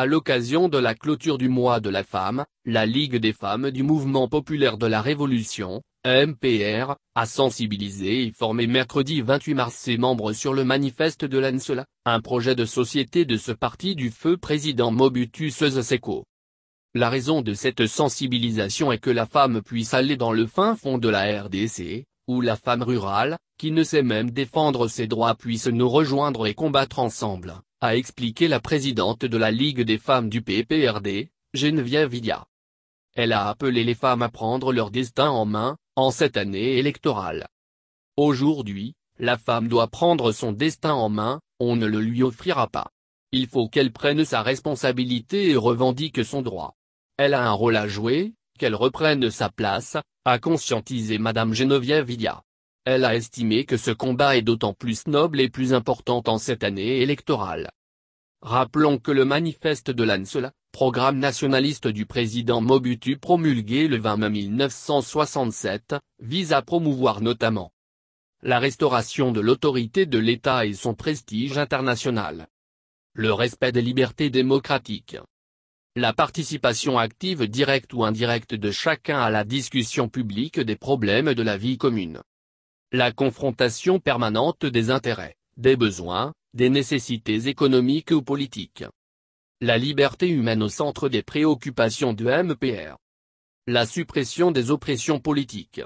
À l'occasion de la clôture du mois de la femme, la Ligue des femmes du mouvement populaire de la Révolution, MPR, a sensibilisé et formé mercredi 28 mars ses membres sur le manifeste de l'ANSELA, un projet de société de ce parti du feu président Sese Seko. La raison de cette sensibilisation est que la femme puisse aller dans le fin fond de la RDC, où la femme rurale, qui ne sait même défendre ses droits puisse nous rejoindre et combattre ensemble, a expliqué la présidente de la Ligue des femmes du PPRD, Geneviève Villa. Elle a appelé les femmes à prendre leur destin en main, en cette année électorale. Aujourd'hui, la femme doit prendre son destin en main, on ne le lui offrira pas. Il faut qu'elle prenne sa responsabilité et revendique son droit. Elle a un rôle à jouer, qu'elle reprenne sa place, a conscientisé Madame Geneviève villa Elle a estimé que ce combat est d'autant plus noble et plus important en cette année électorale. Rappelons que le manifeste de l'ANSELA, programme nationaliste du président Mobutu promulgué le 20 mai 1967, vise à promouvoir notamment la restauration de l'autorité de l'État et son prestige international. Le respect des libertés démocratiques, la participation active directe ou indirecte de chacun à la discussion publique des problèmes de la vie commune. La confrontation permanente des intérêts, des besoins, des nécessités économiques ou politiques. La liberté humaine au centre des préoccupations du MPR. La suppression des oppressions politiques.